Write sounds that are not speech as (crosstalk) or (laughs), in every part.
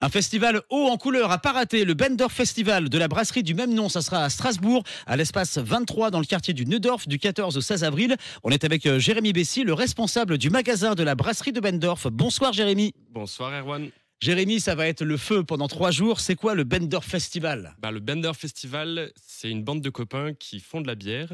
Un festival haut en couleur à pas rater, le Bender Festival de la brasserie du même nom. Ça sera à Strasbourg, à l'espace 23 dans le quartier du Neudorf du 14 au 16 avril. On est avec euh, Jérémy Bessy, le responsable du magasin de la brasserie de Bendorf. Bonsoir Jérémy. Bonsoir Erwan. Jérémy, ça va être le feu pendant trois jours. C'est quoi le Bender Festival bah, Le Bender Festival, c'est une bande de copains qui font de la bière,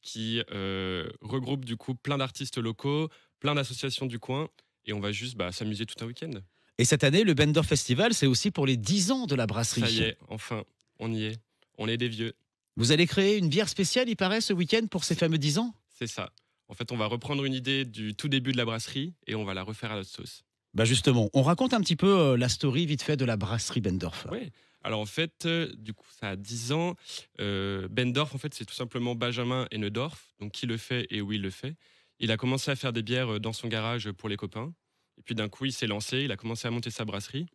qui euh, regroupe du coup plein d'artistes locaux, plein d'associations du coin, et on va juste bah, s'amuser tout un week-end. Et cette année, le Bender Festival, c'est aussi pour les 10 ans de la brasserie. Ça y est, enfin, on y est. On est des vieux. Vous allez créer une bière spéciale, il paraît, ce week-end pour ces fameux 10 ans C'est ça. En fait, on va reprendre une idée du tout début de la brasserie et on va la refaire à notre sauce. Bah justement, on raconte un petit peu euh, la story vite fait de la brasserie Bendorf. Oui. Alors en fait, euh, du coup, ça a 10 ans. Euh, Bendorf, en fait, c'est tout simplement Benjamin Enedorf, donc qui le fait et où il le fait. Il a commencé à faire des bières euh, dans son garage pour les copains. Et puis d'un coup, il s'est lancé, il a commencé à monter sa brasserie.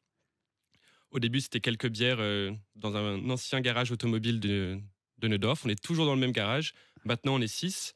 Au début, c'était quelques bières euh, dans un ancien garage automobile de, Neudorf. On est toujours dans le même garage. Maintenant, on est six.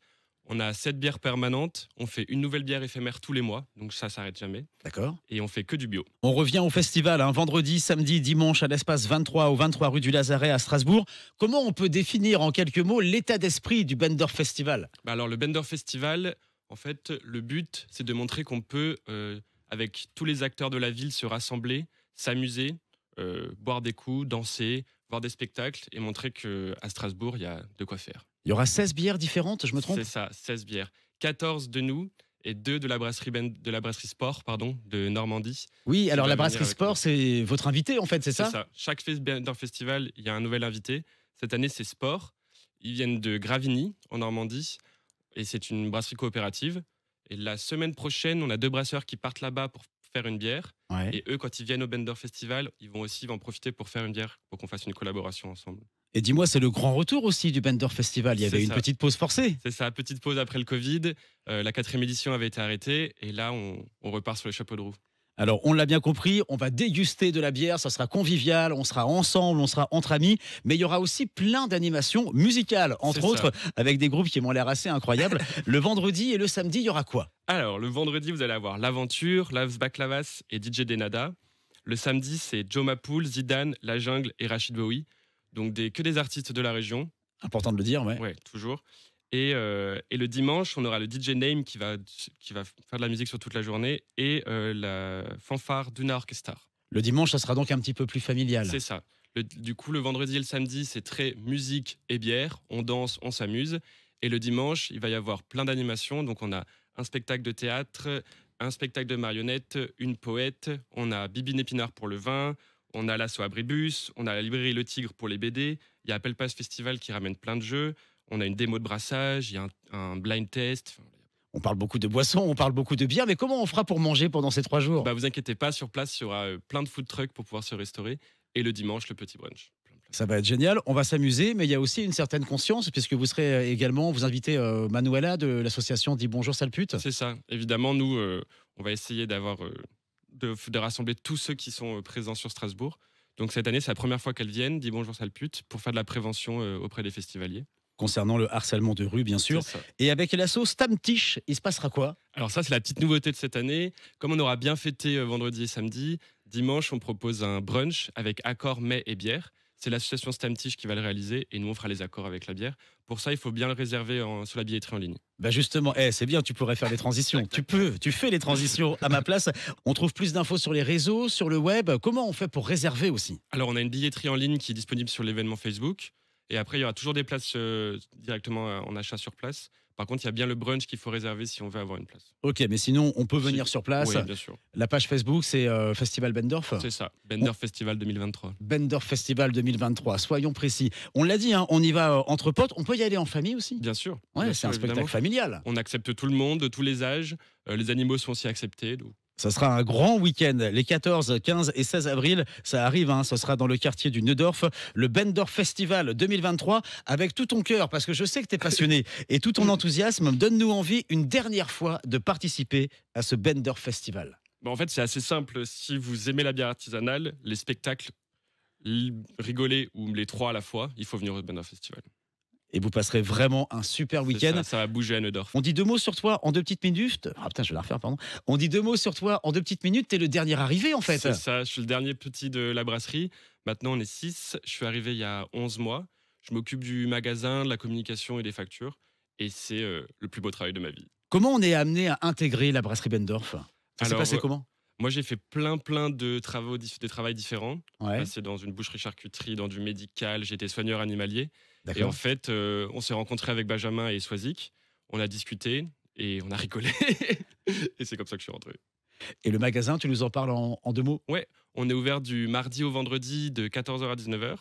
On a sept bières permanentes. On fait une nouvelle bière éphémère tous les mois. Donc ça s'arrête jamais. D'accord. Et on fait que du bio. On revient au festival un hein. vendredi, samedi, dimanche à l'espace 23 au 23 rue du Lazaret à Strasbourg. Comment on peut définir en quelques mots l'état d'esprit du Bender Festival bah Alors le Bender Festival, en fait, le but, c'est de montrer qu'on peut... Euh, avec tous les acteurs de la ville se rassembler, s'amuser, euh, boire des coups, danser, voir des spectacles et montrer qu'à Strasbourg, il y a de quoi faire. Il y aura 16 bières différentes, je me trompe C'est ça, 16 bières. 14 de nous, et deux de la brasserie ben, de la brasserie sport pardon de Normandie. Oui, alors la brasserie sport c'est votre invité en fait, c'est ça C'est ça. Chaque ben, festival, il y a un nouvel invité. Cette année, c'est sport. Ils viennent de Gravigny en Normandie et c'est une brasserie coopérative. Et la semaine prochaine, on a deux brasseurs qui partent là-bas pour faire une bière. Et eux, quand ils viennent au Bender Festival, ils vont aussi en profiter pour faire une bière, pour qu'on fasse une collaboration ensemble. Et dis-moi, c'est le grand retour aussi du Bender Festival. Il y avait une petite pause forcée. C'est ça, petite pause après le Covid. Euh, la quatrième édition avait été arrêtée. Et là, on, repart sur le chapeau de roue. Alors, on l'a bien compris, on va déguster de la bière, ça sera convivial, on sera ensemble, on sera entre amis, mais il y aura aussi plein d'animations musicales, entre autres, avec des groupes qui m'ont l'air assez incroyables. (laughs) le vendredi et le samedi, il y aura quoi Alors, le vendredi, vous allez avoir L'Aventure, Love's Baklavas et DJ Denada. Le samedi, c'est Joe Mapoul, Zidane, La Jungle et Rachid Bowie. Donc, des, que des artistes de la région. Important de le dire, ouais. Ouais, toujours. Euh, et, le dimanche, on aura le DJ Name qui va, qui va faire de la musique sur toute la journée et euh, la fanfare d'une Orchestra. Le dimanche, ça sera donc un petit peu plus familial. C'est ça. du coup, le vendredi et le samedi, c'est très musique et bière. On danse, on s'amuse. Et le dimanche, il va y avoir plein d'animations. Donc, on a un spectacle de théâtre, un spectacle de marionnettes, une poète. On a Bibine Épinard pour le vin. On a l'assaut Abribus. On a la librairie Le Tigre pour les BD. Il y a Appel Pass Festival qui ramène plein de jeux on a une démo de brassage, il y a un, blind test. On parle beaucoup de boissons, on parle beaucoup de bière, mais comment on fera pour manger pendant ces trois jours Bah vous inquiétez pas, sur place, il y aura euh, plein de food trucks pour pouvoir se restaurer et le dimanche le petit brunch. Ça va être génial, on va s'amuser, mais il y a aussi une certaine conscience, puisque vous serez euh, également, vous invitez euh, Manuela de l'association Dit Bonjour Salput C'est ça, évidemment, nous, on va essayer d'avoir, de, rassembler tous ceux qui sont présents sur Strasbourg. Donc cette année, c'est la première fois qu'elle viennent, Dit Bonjour Pute, pour faire de la prévention auprès des festivaliers concernant le harcèlement de rue, bien sûr. Et avec l'assaut Stamtisch, il se passera quoi Alors ça, c'est la petite nouveauté de cette année. Comme on aura bien fêté euh, vendredi et samedi, dimanche, on propose un brunch avec accord mets et bière. C'est l'association Stamtisch qui va le réaliser et nous, on fera les accords avec la bière. Pour ça, il faut bien le réserver en, sur la billetterie en ligne. Bah justement, eh, c'est bien, tu pourrais faire des transitions. tu peux, tu fais les transitions à ma place. On trouve plus d'infos sur les réseaux, sur le web. Comment on fait pour réserver aussi Alors, on a une billetterie en ligne qui est disponible sur l'événement Facebook. Et après, il y aura toujours des places euh, directement euh, en achat sur place. Par contre, il y a bien le brunch qu'il faut réserver si on veut avoir une place. Ok, mais sinon, on peut venir sur place. Oui, bien sûr. La page Facebook, c'est euh, Festival Benderf C'est ça, Bendorf Festival 2023. Bendorf Festival 2023, soyons précis. On l'a dit, hein, on y va entre potes. On peut y aller en famille aussi. Bien sûr. Ouais, c'est un spectacle familial. On accepte tout le monde, tous les âges. les animaux sont aussi acceptés. Ce sera un grand week-end. Les 14, 15 et 16 avril, ça arrive. Hein, ce sera dans le quartier du Neudorf, le Bender Festival 2023, avec tout ton cœur, parce que je sais que tu es passionné et tout ton enthousiasme. Donne-nous envie une dernière fois de participer à ce Bender Festival. Bon, bah, en fait, c'est assez simple. Si vous aimez la bière artisanale, les spectacles, rigoler ou les trois à la fois, il faut venir au Bender Festival et vous passerez vraiment un super week-end. Ça, va bouger à Neudorf. On dit deux mots sur toi en deux petites minutes. Ah putain, je vais la refaire, pardon. On dit deux mots sur toi en deux petites minutes. T'es le dernier arrivé en fait. C'est ça, je suis le dernier petit de la brasserie. Maintenant, on est six. Je suis arrivé il y a 11 mois. Je m'occupe du magasin, de la communication et des factures. Et c'est euh, le plus beau travail de ma vie. Comment on est amené à intégrer la brasserie Bendorf Ça s'est passé euh, comment moi, j'ai fait plein, plein de travaux, des travail différents. J'ai Passé dans une boucherie-charcuterie, dans du médical, j'étais soigneur animalier. Et en fait, euh, on s'est rencontré avec Benjamin et Swazik, on a discuté et on a rigolé. (laughs) et c'est comme ça que je suis rentré. Et le magasin, tu nous en parles en, deux mots Ouais, on est ouvert du mardi au vendredi de 14h à 19h.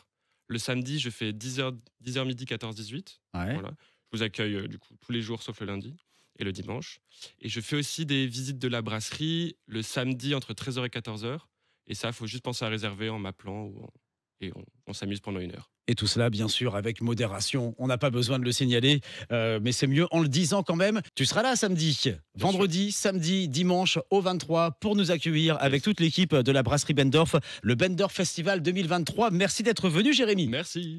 Le samedi, je fais 10h, 10h midi, 14-18. h Voilà. Je vous accueille euh, du coup tous les jours sauf le lundi et le dimanche. Et je fais aussi des visites de la brasserie le samedi entre 13h et 14h. Et ça, il faut juste penser à réserver en m'appelant et on, s'amuse pendant une heure. Et tout cela, bien sûr, avec modération. On n'a pas besoin de le signaler, euh, mais c'est mieux en le disant quand même. Tu seras là samedi, vendredi, samedi, dimanche au 23 pour nous accueillir avec toute l'équipe de la brasserie Bendorf, le Bendorf Festival 2023. Merci d'être venu, Jérémy. Merci.